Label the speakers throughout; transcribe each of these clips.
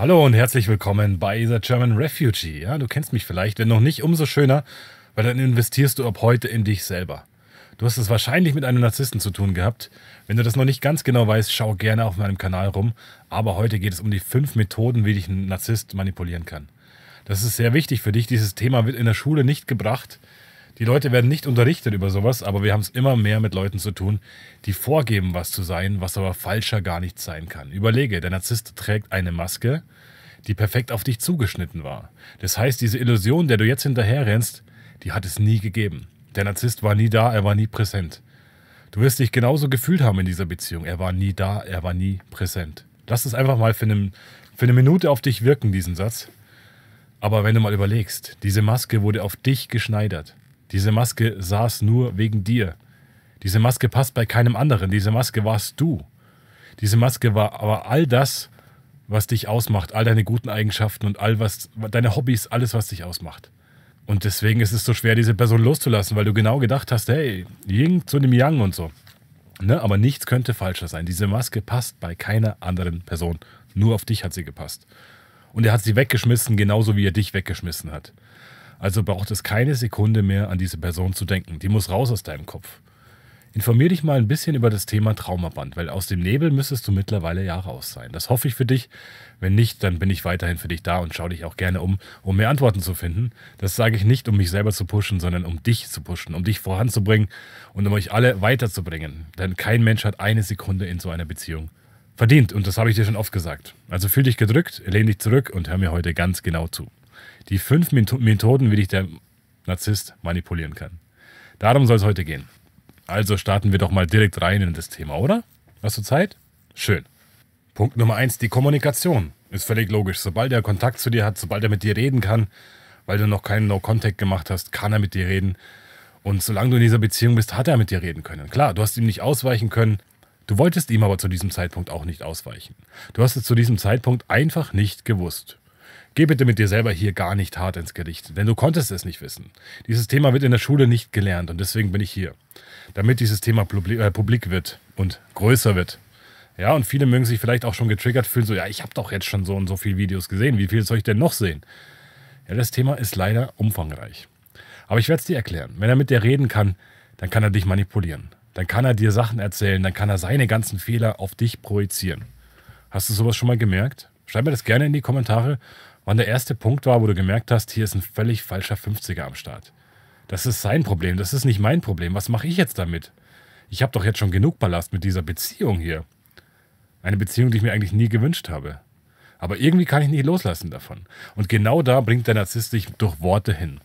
Speaker 1: Hallo und herzlich willkommen bei The German Refugee. Ja, du kennst mich vielleicht, wenn noch nicht, umso schöner, weil dann investierst du ab heute in dich selber. Du hast es wahrscheinlich mit einem Narzissten zu tun gehabt. Wenn du das noch nicht ganz genau weißt, schau gerne auf meinem Kanal rum. Aber heute geht es um die fünf Methoden, wie dich ein Narzisst manipulieren kann. Das ist sehr wichtig für dich. Dieses Thema wird in der Schule nicht gebracht. Die Leute werden nicht unterrichtet über sowas, aber wir haben es immer mehr mit Leuten zu tun, die vorgeben, was zu sein, was aber falscher gar nicht sein kann. Überlege, der Narzisst trägt eine Maske, die perfekt auf dich zugeschnitten war. Das heißt, diese Illusion, der du jetzt hinterherrennst, die hat es nie gegeben. Der Narzisst war nie da, er war nie präsent. Du wirst dich genauso gefühlt haben in dieser Beziehung. Er war nie da, er war nie präsent. Lass es einfach mal für, einen, für eine Minute auf dich wirken, diesen Satz. Aber wenn du mal überlegst, diese Maske wurde auf dich geschneidert. Diese Maske saß nur wegen dir. Diese Maske passt bei keinem anderen. Diese Maske warst du. Diese Maske war aber all das, was dich ausmacht, all deine guten Eigenschaften und all was, deine Hobbys, alles, was dich ausmacht. Und deswegen ist es so schwer, diese Person loszulassen, weil du genau gedacht hast, hey, Ying zu dem Yang und so. Ne? Aber nichts könnte falscher sein. Diese Maske passt bei keiner anderen Person. Nur auf dich hat sie gepasst. Und er hat sie weggeschmissen, genauso wie er dich weggeschmissen hat. Also braucht es keine Sekunde mehr, an diese Person zu denken. Die muss raus aus deinem Kopf. Informier dich mal ein bisschen über das Thema Traumaband, weil aus dem Nebel müsstest du mittlerweile ja raus sein. Das hoffe ich für dich. Wenn nicht, dann bin ich weiterhin für dich da und schaue dich auch gerne um, um mehr Antworten zu finden. Das sage ich nicht, um mich selber zu pushen, sondern um dich zu pushen, um dich voranzubringen und um euch alle weiterzubringen. Denn kein Mensch hat eine Sekunde in so einer Beziehung verdient und das habe ich dir schon oft gesagt. Also fühl dich gedrückt, lehn dich zurück und hör mir heute ganz genau zu die fünf Methoden, wie dich der Narzisst manipulieren kann. Darum soll es heute gehen. Also starten wir doch mal direkt rein in das Thema, oder? Hast du Zeit? Schön. Punkt Nummer eins: die Kommunikation. Ist völlig logisch. Sobald er Kontakt zu dir hat, sobald er mit dir reden kann, weil du noch keinen No-Contact gemacht hast, kann er mit dir reden. Und solange du in dieser Beziehung bist, hat er mit dir reden können. Klar, du hast ihm nicht ausweichen können. Du wolltest ihm aber zu diesem Zeitpunkt auch nicht ausweichen. Du hast es zu diesem Zeitpunkt einfach nicht gewusst. Geh bitte mit dir selber hier gar nicht hart ins Gericht, denn du konntest es nicht wissen. Dieses Thema wird in der Schule nicht gelernt und deswegen bin ich hier, damit dieses Thema äh, publik wird und größer wird. Ja, und viele mögen sich vielleicht auch schon getriggert fühlen, so, ja, ich habe doch jetzt schon so und so viele Videos gesehen, wie viel soll ich denn noch sehen? Ja, das Thema ist leider umfangreich. Aber ich werde es dir erklären. Wenn er mit dir reden kann, dann kann er dich manipulieren. Dann kann er dir Sachen erzählen, dann kann er seine ganzen Fehler auf dich projizieren. Hast du sowas schon mal gemerkt? Schreib mir das gerne in die Kommentare wann der erste Punkt war, wo du gemerkt hast, hier ist ein völlig falscher 50er am Start. Das ist sein Problem, das ist nicht mein Problem. Was mache ich jetzt damit? Ich habe doch jetzt schon genug Ballast mit dieser Beziehung hier. Eine Beziehung, die ich mir eigentlich nie gewünscht habe. Aber irgendwie kann ich nicht loslassen davon. Und genau da bringt der Narzisst dich durch Worte hin.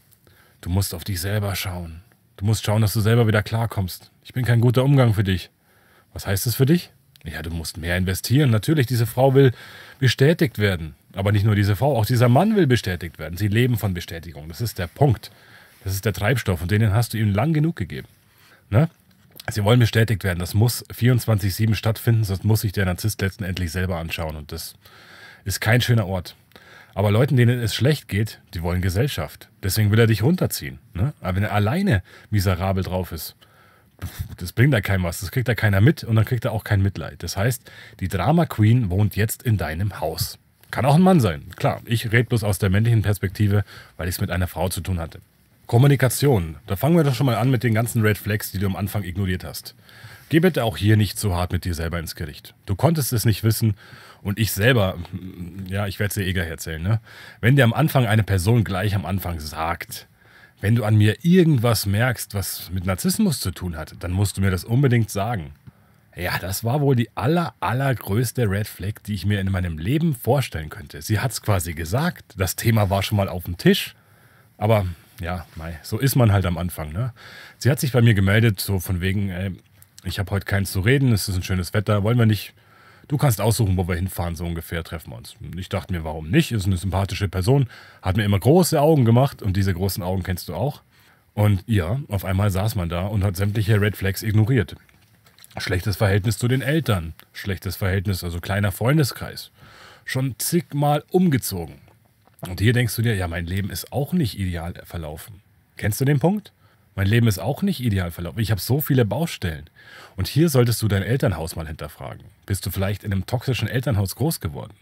Speaker 1: Du musst auf dich selber schauen. Du musst schauen, dass du selber wieder klarkommst. Ich bin kein guter Umgang für dich. Was heißt das für dich? Ja, du musst mehr investieren. Natürlich, diese Frau will bestätigt werden. Aber nicht nur diese Frau, auch dieser Mann will bestätigt werden. Sie leben von Bestätigung. Das ist der Punkt. Das ist der Treibstoff und denen hast du ihm lang genug gegeben. Ne? Sie wollen bestätigt werden. Das muss 24-7 stattfinden, sonst muss sich der Narzisst letztendlich selber anschauen. Und das ist kein schöner Ort. Aber Leuten, denen es schlecht geht, die wollen Gesellschaft. Deswegen will er dich runterziehen. Ne? Aber wenn er alleine miserabel drauf ist, das bringt da keinem was, das kriegt da keiner mit und dann kriegt er auch kein Mitleid. Das heißt, die Drama Queen wohnt jetzt in deinem Haus. Kann auch ein Mann sein, klar. Ich rede bloß aus der männlichen Perspektive, weil ich es mit einer Frau zu tun hatte. Kommunikation. Da fangen wir doch schon mal an mit den ganzen Red Flags, die du am Anfang ignoriert hast. Geh bitte auch hier nicht zu hart mit dir selber ins Gericht. Du konntest es nicht wissen und ich selber, ja, ich werde es dir eh gleich erzählen, ne? Wenn dir am Anfang eine Person gleich am Anfang sagt, wenn du an mir irgendwas merkst, was mit Narzissmus zu tun hat, dann musst du mir das unbedingt sagen. Ja, das war wohl die aller, allergrößte Red Flag, die ich mir in meinem Leben vorstellen könnte. Sie hat es quasi gesagt, das Thema war schon mal auf dem Tisch, aber ja, mei, so ist man halt am Anfang. Ne? Sie hat sich bei mir gemeldet, so von wegen, ey, äh, ich habe heute keins zu reden, es ist ein schönes Wetter, wollen wir nicht du kannst aussuchen, wo wir hinfahren, so ungefähr treffen wir uns. ich dachte mir, warum nicht? Ist eine sympathische Person, hat mir immer große Augen gemacht und diese großen Augen kennst du auch. Und ja, auf einmal saß man da und hat sämtliche Red Flags ignoriert. Schlechtes Verhältnis zu den Eltern, schlechtes Verhältnis, also kleiner Freundeskreis. Schon zigmal umgezogen. Und hier denkst du dir, ja, mein Leben ist auch nicht ideal verlaufen. Kennst du den Punkt? Mein Leben ist auch nicht ideal verlaufen. Ich habe so viele Baustellen. Und hier solltest du dein Elternhaus mal hinterfragen. Bist du vielleicht in einem toxischen Elternhaus groß geworden?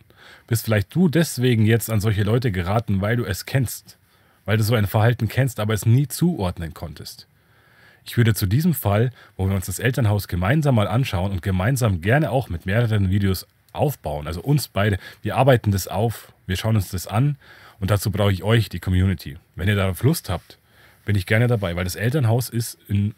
Speaker 1: Bist vielleicht du deswegen jetzt an solche Leute geraten, weil du es kennst? Weil du so ein Verhalten kennst, aber es nie zuordnen konntest? Ich würde zu diesem Fall, wo wir uns das Elternhaus gemeinsam mal anschauen und gemeinsam gerne auch mit mehreren Videos aufbauen, also uns beide, wir arbeiten das auf, wir schauen uns das an und dazu brauche ich euch, die Community. Wenn ihr darauf Lust habt, bin ich gerne dabei, weil das Elternhaus ist in,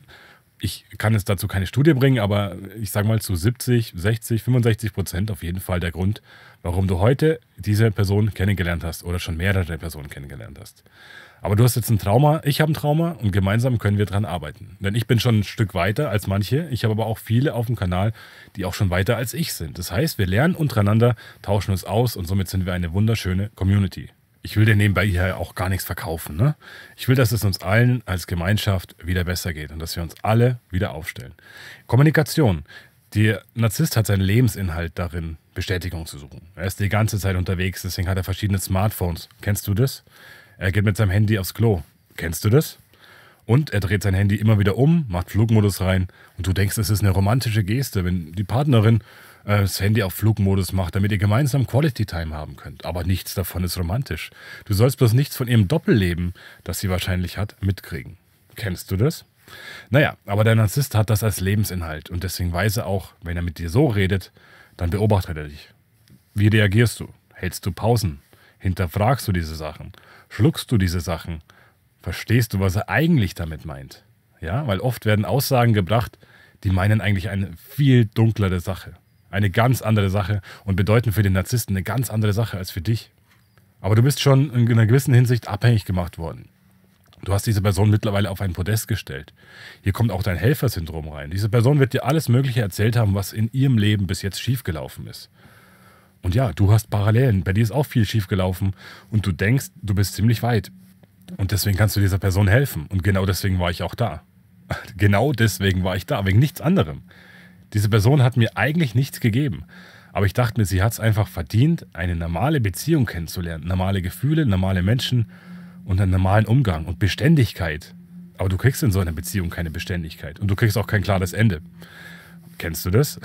Speaker 1: ich kann es dazu keine Studie bringen, aber ich sage mal zu 70, 60, 65 Prozent auf jeden Fall der Grund, warum du heute diese Person kennengelernt hast oder schon mehrere Personen kennengelernt hast. Aber du hast jetzt ein Trauma, ich habe ein Trauma und gemeinsam können wir daran arbeiten. Denn ich bin schon ein Stück weiter als manche. Ich habe aber auch viele auf dem Kanal, die auch schon weiter als ich sind. Das heißt, wir lernen untereinander, tauschen uns aus und somit sind wir eine wunderschöne Community ich will dir nebenbei hier auch gar nichts verkaufen. Ne? Ich will, dass es uns allen als Gemeinschaft wieder besser geht und dass wir uns alle wieder aufstellen. Kommunikation. Der Narzisst hat seinen Lebensinhalt darin, Bestätigung zu suchen. Er ist die ganze Zeit unterwegs, deswegen hat er verschiedene Smartphones. Kennst du das? Er geht mit seinem Handy aufs Klo. Kennst du das? Und er dreht sein Handy immer wieder um, macht Flugmodus rein und du denkst, es ist eine romantische Geste, wenn die Partnerin äh, das Handy auf Flugmodus macht, damit ihr gemeinsam Quality Time haben könnt. Aber nichts davon ist romantisch. Du sollst bloß nichts von ihrem Doppelleben, das sie wahrscheinlich hat, mitkriegen. Kennst du das? Naja, aber der Narzisst hat das als Lebensinhalt und deswegen weiß er auch, wenn er mit dir so redet, dann beobachtet er dich. Wie reagierst du? Hältst du Pausen? Hinterfragst du diese Sachen? Schluckst du diese Sachen? Verstehst du, was er eigentlich damit meint? Ja, weil oft werden Aussagen gebracht, die meinen eigentlich eine viel dunklere Sache. Eine ganz andere Sache und bedeuten für den Narzissten eine ganz andere Sache als für dich. Aber du bist schon in einer gewissen Hinsicht abhängig gemacht worden. Du hast diese Person mittlerweile auf ein Podest gestellt. Hier kommt auch dein Helfersyndrom rein. Diese Person wird dir alles Mögliche erzählt haben, was in ihrem Leben bis jetzt schiefgelaufen ist. Und ja, du hast Parallelen. Bei dir ist auch viel schiefgelaufen und du denkst, du bist ziemlich weit. Und deswegen kannst du dieser Person helfen. Und genau deswegen war ich auch da. Genau deswegen war ich da, wegen nichts anderem. Diese Person hat mir eigentlich nichts gegeben. Aber ich dachte mir, sie hat es einfach verdient, eine normale Beziehung kennenzulernen. Normale Gefühle, normale Menschen und einen normalen Umgang und Beständigkeit. Aber du kriegst in so einer Beziehung keine Beständigkeit. Und du kriegst auch kein klares Ende. Kennst du das?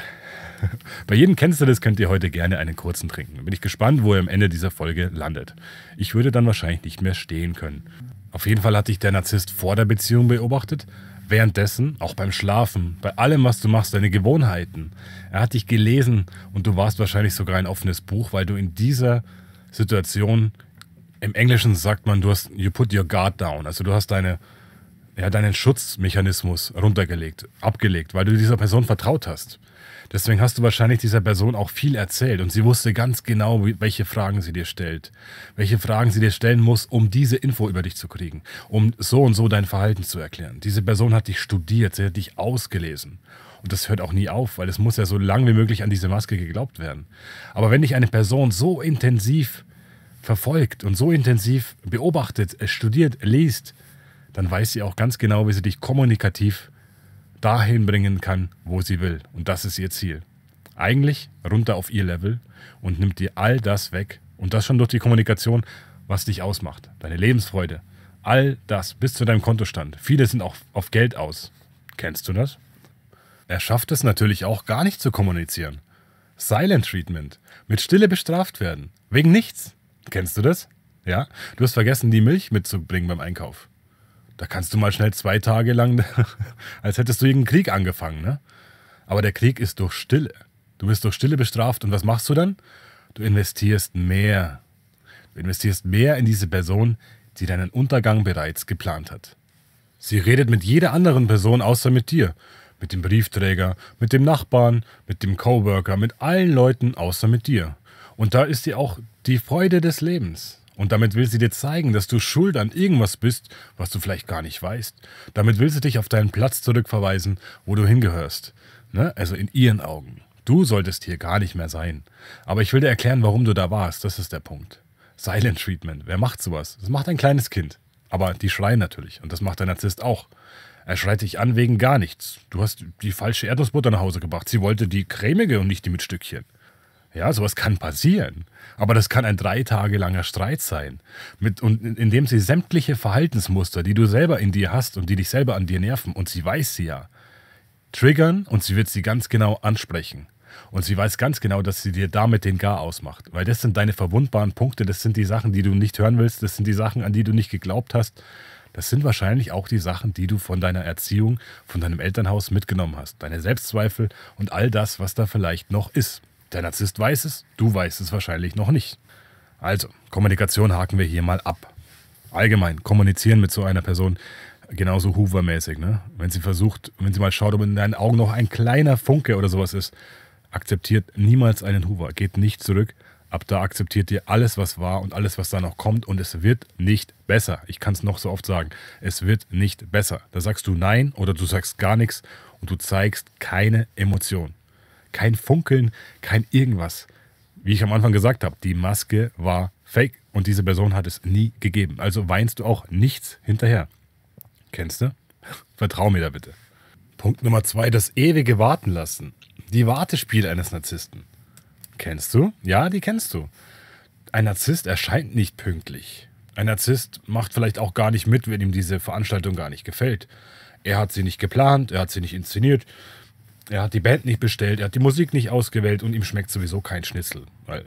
Speaker 1: Bei jedem kennst du das, könnt ihr heute gerne einen kurzen trinken. Bin ich gespannt, wo ihr am Ende dieser Folge landet. Ich würde dann wahrscheinlich nicht mehr stehen können. Auf jeden Fall hat dich der Narzisst vor der Beziehung beobachtet Währenddessen, auch beim Schlafen, bei allem, was du machst, deine Gewohnheiten. Er hat dich gelesen und du warst wahrscheinlich sogar ein offenes Buch, weil du in dieser Situation, im Englischen sagt man, du hast, you put your guard down, also du hast deine, ja, deinen Schutzmechanismus runtergelegt, abgelegt, weil du dieser Person vertraut hast. Deswegen hast du wahrscheinlich dieser Person auch viel erzählt und sie wusste ganz genau, welche Fragen sie dir stellt, welche Fragen sie dir stellen muss, um diese Info über dich zu kriegen, um so und so dein Verhalten zu erklären. Diese Person hat dich studiert, sie hat dich ausgelesen. Und das hört auch nie auf, weil es muss ja so lang wie möglich an diese Maske geglaubt werden. Aber wenn dich eine Person so intensiv verfolgt und so intensiv beobachtet, äh, studiert, liest, dann weiß sie auch ganz genau, wie sie dich kommunikativ dahin bringen kann, wo sie will. Und das ist ihr Ziel. Eigentlich runter auf ihr Level und nimmt dir all das weg. Und das schon durch die Kommunikation, was dich ausmacht. Deine Lebensfreude. All das bis zu deinem Kontostand. Viele sind auch auf Geld aus. Kennst du das? Er schafft es natürlich auch gar nicht zu kommunizieren. Silent Treatment. Mit Stille bestraft werden. Wegen nichts. Kennst du das? Ja? Du hast vergessen, die Milch mitzubringen beim Einkauf. Da kannst du mal schnell zwei Tage lang, als hättest du irgendeinen Krieg angefangen, ne? Aber der Krieg ist durch Stille. Du wirst durch Stille bestraft und was machst du dann? Du investierst mehr. Du investierst mehr in diese Person, die deinen Untergang bereits geplant hat. Sie redet mit jeder anderen Person außer mit dir. Mit dem Briefträger, mit dem Nachbarn, mit dem Coworker, mit allen Leuten außer mit dir. Und da ist sie auch die Freude des Lebens. Und damit will sie dir zeigen, dass du schuld an irgendwas bist, was du vielleicht gar nicht weißt. Damit will sie dich auf deinen Platz zurückverweisen, wo du hingehörst. Ne? Also in ihren Augen. Du solltest hier gar nicht mehr sein. Aber ich will dir erklären, warum du da warst. Das ist der Punkt. Silent Treatment. Wer macht sowas? Das macht ein kleines Kind. Aber die schreien natürlich. Und das macht der Narzisst auch. Er schreit dich an wegen gar nichts. Du hast die falsche Erdnussbutter nach Hause gebracht. Sie wollte die cremige und nicht die mit Stückchen. Ja, sowas kann passieren. Aber das kann ein drei Tage langer Streit sein. Mit, und indem sie sämtliche Verhaltensmuster, die du selber in dir hast und die dich selber an dir nerven, und sie weiß sie ja, triggern und sie wird sie ganz genau ansprechen. Und sie weiß ganz genau, dass sie dir damit den Gar ausmacht. Weil das sind deine verwundbaren Punkte, das sind die Sachen, die du nicht hören willst, das sind die Sachen, an die du nicht geglaubt hast. Das sind wahrscheinlich auch die Sachen, die du von deiner Erziehung, von deinem Elternhaus mitgenommen hast. Deine Selbstzweifel und all das, was da vielleicht noch ist. Der Narzisst weiß es, du weißt es wahrscheinlich noch nicht. Also, Kommunikation haken wir hier mal ab. Allgemein, kommunizieren mit so einer Person, genauso Hoover-mäßig, ne? Wenn sie versucht, wenn sie mal schaut, ob in deinen Augen noch ein kleiner Funke oder sowas ist, akzeptiert niemals einen Hoover, geht nicht zurück. Ab da akzeptiert ihr alles, was war und alles, was da noch kommt und es wird nicht besser. Ich kann es noch so oft sagen, es wird nicht besser. Da sagst du Nein oder du sagst gar nichts und du zeigst keine Emotion kein Funkeln, kein irgendwas. Wie ich am Anfang gesagt habe, die Maske war fake und diese Person hat es nie gegeben. Also weinst du auch nichts hinterher. Kennst du? Vertrau mir da bitte. Punkt Nummer zwei, das ewige Warten lassen. Die Wartespiele eines Narzissten. Kennst du? Ja, die kennst du. Ein Narzisst erscheint nicht pünktlich. Ein Narzisst macht vielleicht auch gar nicht mit, wenn ihm diese Veranstaltung gar nicht gefällt. Er hat sie nicht geplant, er hat sie nicht inszeniert, er hat die Band nicht bestellt, er hat die Musik nicht ausgewählt und ihm schmeckt sowieso kein Schnitzel. Weil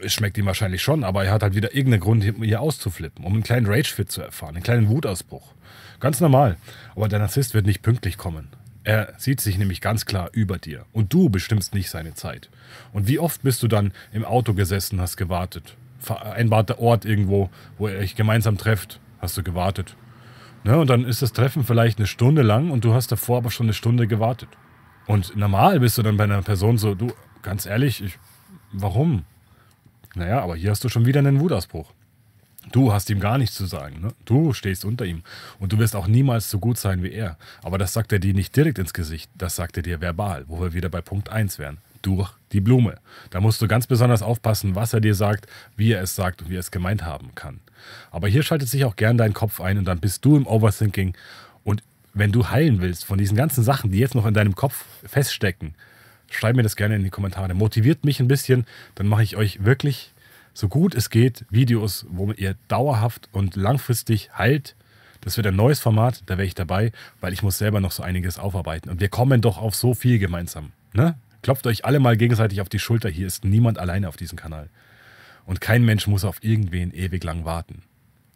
Speaker 1: es schmeckt ihm wahrscheinlich schon, aber er hat halt wieder irgendeinen Grund, hier auszuflippen, um einen kleinen Rage-Fit zu erfahren, einen kleinen Wutausbruch. Ganz normal. Aber der Narzisst wird nicht pünktlich kommen. Er sieht sich nämlich ganz klar über dir. Und du bestimmst nicht seine Zeit. Und wie oft bist du dann im Auto gesessen, hast gewartet? Vereinbarter äh, Ort irgendwo, wo ihr euch gemeinsam trefft, hast du gewartet. Ne, und dann ist das Treffen vielleicht eine Stunde lang und du hast davor aber schon eine Stunde gewartet. Und normal bist du dann bei einer Person so, du, ganz ehrlich, ich, warum? Naja, aber hier hast du schon wieder einen Wutausbruch. Du hast ihm gar nichts zu sagen. Ne? Du stehst unter ihm. Und du wirst auch niemals so gut sein wie er. Aber das sagt er dir nicht direkt ins Gesicht. Das sagt er dir verbal, wo wir wieder bei Punkt 1 wären. Durch die Blume. Da musst du ganz besonders aufpassen, was er dir sagt, wie er es sagt und wie er es gemeint haben kann. Aber hier schaltet sich auch gern dein Kopf ein und dann bist du im Overthinking wenn du heilen willst von diesen ganzen Sachen, die jetzt noch in deinem Kopf feststecken, schreib mir das gerne in die Kommentare. Motiviert mich ein bisschen, dann mache ich euch wirklich so gut es geht Videos, wo ihr dauerhaft und langfristig heilt. Das wird ein neues Format, da wäre ich dabei, weil ich muss selber noch so einiges aufarbeiten. Und wir kommen doch auf so viel gemeinsam. Ne? Klopft euch alle mal gegenseitig auf die Schulter. Hier ist niemand alleine auf diesem Kanal. Und kein Mensch muss auf irgendwen ewig lang warten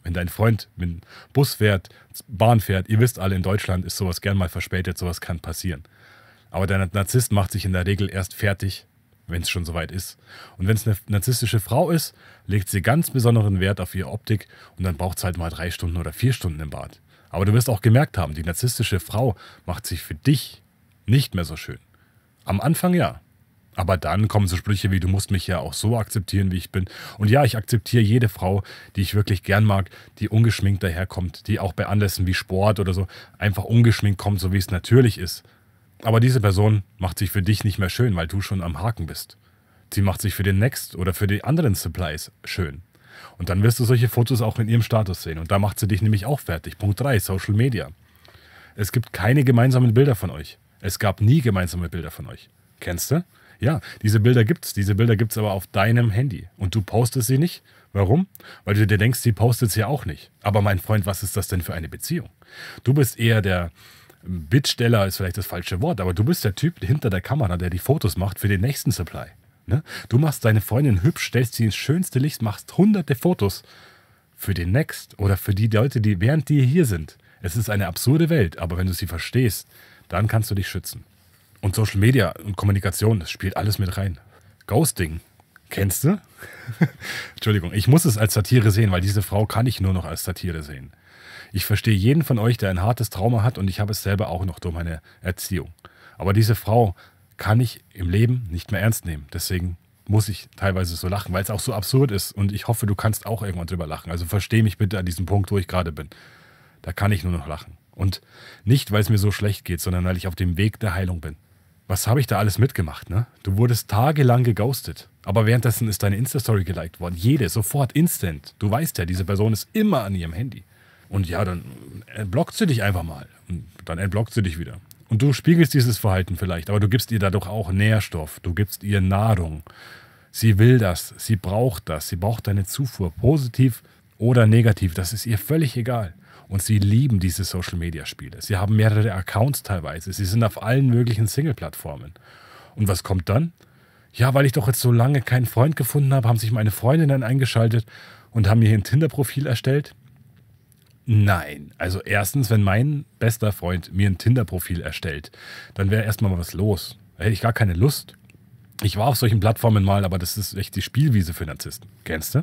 Speaker 1: wenn dein Freund mit dem Bus fährt, Bahn fährt, ihr wisst alle, in Deutschland ist sowas gern mal verspätet, sowas kann passieren. Aber der Narzisst macht sich in der Regel erst fertig, wenn es schon soweit ist. Und wenn es eine narzisstische Frau ist, legt sie ganz besonderen Wert auf ihre Optik und dann braucht es halt mal drei Stunden oder vier Stunden im Bad. Aber du wirst auch gemerkt haben, die narzisstische Frau macht sich für dich nicht mehr so schön. Am Anfang ja, aber dann kommen so Sprüche wie, du musst mich ja auch so akzeptieren, wie ich bin. Und ja, ich akzeptiere jede Frau, die ich wirklich gern mag, die ungeschminkt daherkommt, die auch bei Anlässen wie Sport oder so einfach ungeschminkt kommt, so wie es natürlich ist. Aber diese Person macht sich für dich nicht mehr schön, weil du schon am Haken bist. Sie macht sich für den Next oder für die anderen Supplies schön. Und dann wirst du solche Fotos auch in ihrem Status sehen. Und da macht sie dich nämlich auch fertig. Punkt 3, Social Media. Es gibt keine gemeinsamen Bilder von euch. Es gab nie gemeinsame Bilder von euch. Kennst du? Ja, diese Bilder gibt's. Diese Bilder gibt's aber auf deinem Handy. Und du postest sie nicht. Warum? Weil du dir denkst, sie postet sie auch nicht. Aber mein Freund, was ist das denn für eine Beziehung? Du bist eher der Bittsteller, ist vielleicht das falsche Wort, aber du bist der Typ hinter der Kamera, der die Fotos macht für den nächsten Supply. Ne? Du machst deine Freundin hübsch, stellst sie ins schönste Licht, machst hunderte Fotos für den Next oder für die Leute, die während die hier sind. Es ist eine absurde Welt, aber wenn du sie verstehst, dann kannst du dich schützen. Und Social Media und Kommunikation, das spielt alles mit rein. Ghosting, kennst du? Entschuldigung, ich muss es als Satire sehen, weil diese Frau kann ich nur noch als Satire sehen. Ich verstehe jeden von euch, der ein hartes Trauma hat und ich habe es selber auch noch durch meine Erziehung. Aber diese Frau kann ich im Leben nicht mehr ernst nehmen. Deswegen muss ich teilweise so lachen, weil es auch so absurd ist. Und ich hoffe, du kannst auch irgendwann drüber lachen. Also verstehe mich bitte an diesem Punkt, wo ich gerade bin. Da kann ich nur noch lachen. Und nicht, weil es mir so schlecht geht, sondern weil ich auf dem Weg der Heilung bin was habe ich da alles mitgemacht, ne? Du wurdest tagelang geghostet. Aber währenddessen ist deine Insta-Story geliked worden. Jede, sofort, instant. Du weißt ja, diese Person ist immer an ihrem Handy. Und ja, dann blockt sie dich einfach mal. Und dann entblockt sie dich wieder. Und du spiegelst dieses Verhalten vielleicht, aber du gibst ihr dadurch auch Nährstoff. Du gibst ihr Nahrung. Sie will das. Sie braucht das. Sie braucht deine Zufuhr. Positiv oder negativ. Das ist ihr völlig egal. Und sie lieben diese Social-Media-Spiele. Sie haben mehrere Accounts teilweise. Sie sind auf allen möglichen Single-Plattformen. Und was kommt dann? Ja, weil ich doch jetzt so lange keinen Freund gefunden habe, haben sich meine Freundinnen eingeschaltet und haben mir ein Tinder-Profil erstellt. Nein, also erstens, wenn mein bester Freund mir ein Tinder-Profil erstellt, dann wäre erstmal was los. Da hätte ich gar keine Lust. Ich war auf solchen Plattformen mal, aber das ist echt die Spielwiese für Narzissten. Kennst du?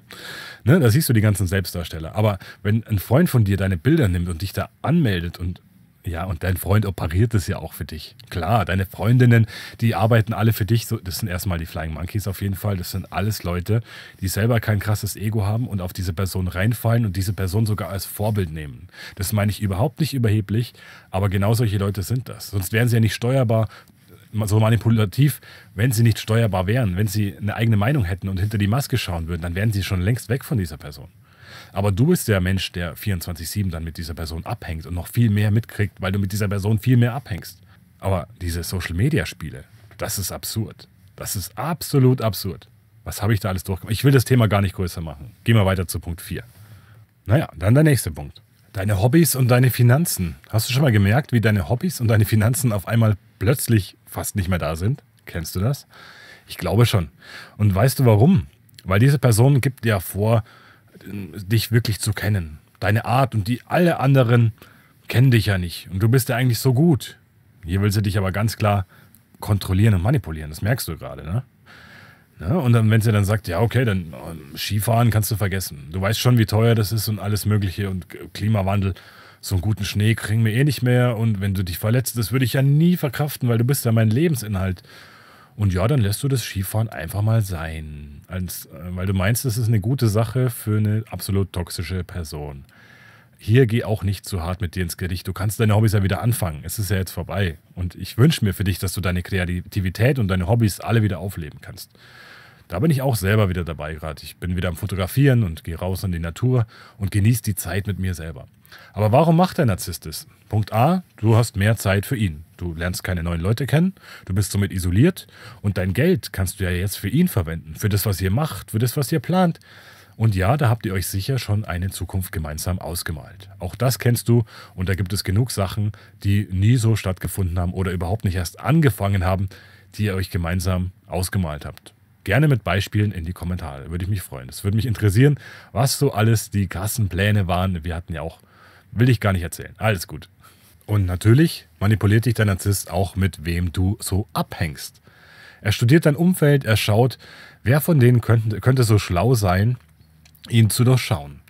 Speaker 1: Ne? Da siehst du die ganzen Selbstdarsteller. Aber wenn ein Freund von dir deine Bilder nimmt und dich da anmeldet und ja, und dein Freund operiert das ja auch für dich. Klar, deine Freundinnen, die arbeiten alle für dich. das sind erstmal die Flying Monkeys auf jeden Fall. Das sind alles Leute, die selber kein krasses Ego haben und auf diese Person reinfallen und diese Person sogar als Vorbild nehmen. Das meine ich überhaupt nicht überheblich, aber genau solche Leute sind das. Sonst wären sie ja nicht steuerbar, so manipulativ, wenn sie nicht steuerbar wären, wenn sie eine eigene Meinung hätten und hinter die Maske schauen würden, dann wären sie schon längst weg von dieser Person. Aber du bist der Mensch, der 24-7 dann mit dieser Person abhängt und noch viel mehr mitkriegt, weil du mit dieser Person viel mehr abhängst. Aber diese Social-Media-Spiele, das ist absurd. Das ist absolut absurd. Was habe ich da alles durchgemacht? Ich will das Thema gar nicht größer machen. Gehen wir weiter zu Punkt 4. Naja, dann der nächste Punkt. Deine Hobbys und deine Finanzen. Hast du schon mal gemerkt, wie deine Hobbys und deine Finanzen auf einmal plötzlich fast nicht mehr da sind. Kennst du das? Ich glaube schon. Und weißt du warum? Weil diese Person gibt ja vor, dich wirklich zu kennen. Deine Art und die alle anderen kennen dich ja nicht. Und du bist ja eigentlich so gut. Hier will sie dich aber ganz klar kontrollieren und manipulieren. Das merkst du gerade, ne? Ja, ne? und dann, wenn sie dann sagt, ja, okay, dann äh, Skifahren kannst du vergessen. Du weißt schon, wie teuer das ist und alles Mögliche und Klimawandel so einen guten Schnee kriegen wir eh nicht mehr und wenn du dich verletzt, das würde ich ja nie verkraften, weil du bist ja mein Lebensinhalt. Und ja, dann lässt du das Skifahren einfach mal sein, als, äh, weil du meinst, das ist eine gute Sache für eine absolut toxische Person. Hier geh auch nicht zu hart mit dir ins Gericht. Du kannst deine Hobbys ja wieder anfangen. Es ist ja jetzt vorbei. Und ich wünsche mir für dich, dass du deine Kreativität und deine Hobbys alle wieder aufleben kannst. Da bin ich auch selber wieder dabei gerade. Ich bin wieder am Fotografieren und gehe raus in die Natur und genieße die Zeit mit mir selber. Aber warum macht der Narzisst es? Punkt A, du hast mehr Zeit für ihn. Du lernst keine neuen Leute kennen, du bist somit isoliert und dein Geld kannst du ja jetzt für ihn verwenden, für das, was ihr macht, für das, was ihr plant. Und ja, da habt ihr euch sicher schon eine Zukunft gemeinsam ausgemalt. Auch das kennst du und da gibt es genug Sachen, die nie so stattgefunden haben oder überhaupt nicht erst angefangen haben, die ihr euch gemeinsam ausgemalt habt. Gerne mit Beispielen in die Kommentare, würde ich mich freuen. Es würde mich interessieren, was so alles die krassen Pläne waren. Wir hatten ja auch Will ich gar nicht erzählen. Alles gut. Und natürlich manipuliert dich der Narzisst auch mit wem du so abhängst. Er studiert dein Umfeld, er schaut, wer von denen könnte, könnte so schlau sein, ihn zu durchschauen.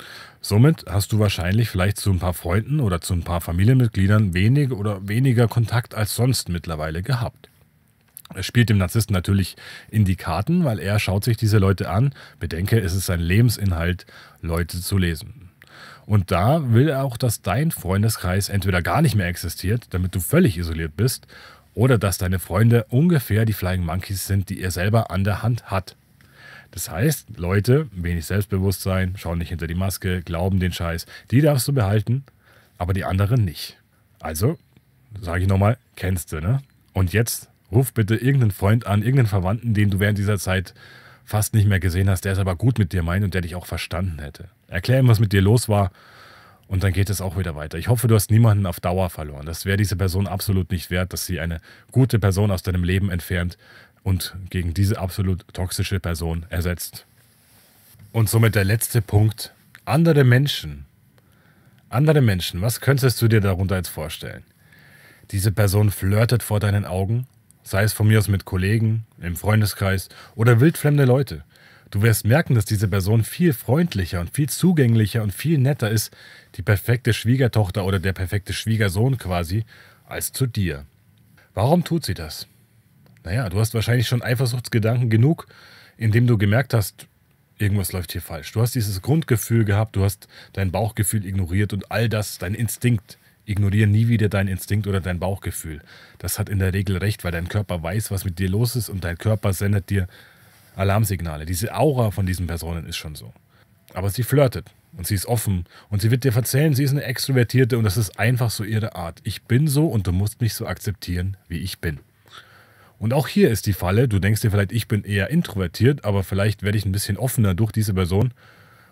Speaker 1: Somit hast du wahrscheinlich vielleicht zu ein paar Freunden oder zu ein paar Familienmitgliedern wenig oder weniger Kontakt als sonst mittlerweile gehabt. Er spielt dem Narzissten natürlich in die Karten, weil er schaut sich diese Leute an. Bedenke, es ist sein Lebensinhalt, Leute zu lesen. Und da will er auch, dass dein Freundeskreis entweder gar nicht mehr existiert, damit du völlig isoliert bist, oder dass deine Freunde ungefähr die Flying Monkeys sind, die er selber an der Hand hat. Das heißt, Leute, wenig Selbstbewusstsein, schauen nicht hinter die Maske, glauben den Scheiß, die darfst du behalten, aber die anderen nicht. Also, sage ich nochmal, kennst du, ne? Und jetzt ruf bitte irgendeinen Freund an, irgendeinen Verwandten, den du während dieser Zeit fast nicht mehr gesehen hast, der es aber gut mit dir meint und der dich auch verstanden hätte. Erklär ihm, was mit dir los war. Und dann geht es auch wieder weiter. Ich hoffe, du hast niemanden auf Dauer verloren. Das wäre diese Person absolut nicht wert, dass sie eine gute Person aus deinem Leben entfernt und gegen diese absolut toxische Person ersetzt. Und somit der letzte Punkt. Andere Menschen. Andere Menschen, was könntest du dir darunter jetzt vorstellen? Diese Person flirtet vor deinen Augen, sei es von mir aus mit Kollegen, im Freundeskreis oder wildfremde Leute. Du wirst merken, dass diese Person viel freundlicher und viel zugänglicher und viel netter ist, die perfekte Schwiegertochter oder der perfekte Schwiegersohn quasi, als zu dir. Warum tut sie das? Naja, du hast wahrscheinlich schon Eifersuchtsgedanken genug, indem du gemerkt hast, irgendwas läuft hier falsch. Du hast dieses Grundgefühl gehabt, du hast dein Bauchgefühl ignoriert und all das, dein Instinkt. Ignoriere nie wieder dein Instinkt oder dein Bauchgefühl. Das hat in der Regel recht, weil dein Körper weiß, was mit dir los ist und dein Körper sendet dir Alarmsignale. Diese Aura von diesen Personen ist schon so. Aber sie flirtet und sie ist offen und sie wird dir erzählen, sie ist eine Extrovertierte und das ist einfach so ihre Art. Ich bin so und du musst mich so akzeptieren, wie ich bin. Und auch hier ist die Falle, du denkst dir vielleicht, ich bin eher introvertiert, aber vielleicht werde ich ein bisschen offener durch diese Person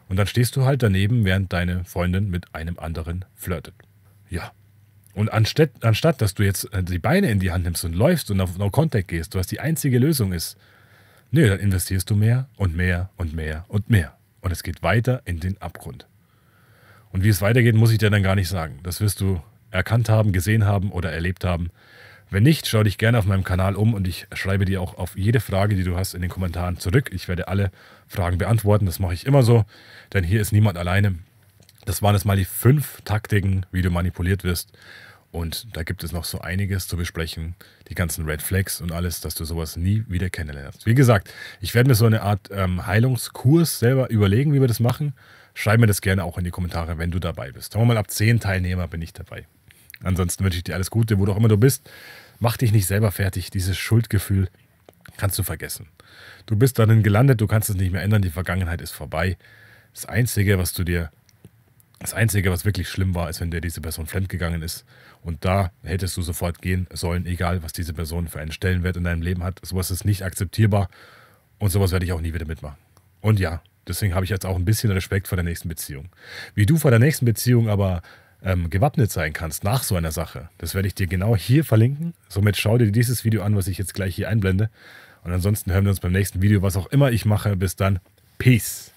Speaker 1: und dann stehst du halt daneben, während deine Freundin mit einem anderen flirtet. Ja. Und anstatt, anstatt dass du jetzt äh, die Beine in die Hand nimmst und läufst und auf No Contact gehst, was die einzige Lösung ist, Nee, dann investierst du mehr und mehr und mehr und mehr. Und es geht weiter in den Abgrund. Und wie es weitergeht, muss ich dir dann gar nicht sagen. Das wirst du erkannt haben, gesehen haben oder erlebt haben. Wenn nicht, schau dich gerne auf meinem Kanal um und ich schreibe dir auch auf jede Frage, die du hast, in den Kommentaren zurück. Ich werde alle Fragen beantworten. Das mache ich immer so, denn hier ist niemand alleine. Das waren jetzt mal die fünf Taktiken, wie du manipuliert wirst. Und da gibt es noch so einiges zu besprechen. Die ganzen Red Flags und alles, dass du sowas nie wieder kennenlernst. Wie gesagt, ich werde mir so eine Art ähm, Heilungskurs selber überlegen, wie wir das machen. Schreib mir das gerne auch in die Kommentare, wenn du dabei bist. Sagen wir mal, ab zehn Teilnehmer bin ich dabei. Ansonsten wünsche ich dir alles Gute, wo du auch immer du bist. Mach dich nicht selber fertig. Dieses Schuldgefühl kannst du vergessen. Du bist darin gelandet, du kannst es nicht mehr ändern. Die Vergangenheit ist vorbei. Das Einzige, was du dir das Einzige, was wirklich schlimm war, ist, wenn dir diese Person fremdgegangen ist. Und da hättest du sofort gehen sollen, egal was diese Person für einen Stellenwert in deinem Leben hat. Sowas ist nicht akzeptierbar und sowas werde ich auch nie wieder mitmachen. Und ja, deswegen habe ich jetzt auch ein bisschen Respekt vor der nächsten Beziehung. Wie du vor der nächsten Beziehung aber ähm, gewappnet sein kannst nach so einer Sache, das werde ich dir genau hier verlinken. Somit schau dir dieses Video an, was ich jetzt gleich hier einblende. Und ansonsten hören wir uns beim nächsten Video, was auch immer ich mache. Bis dann. Peace.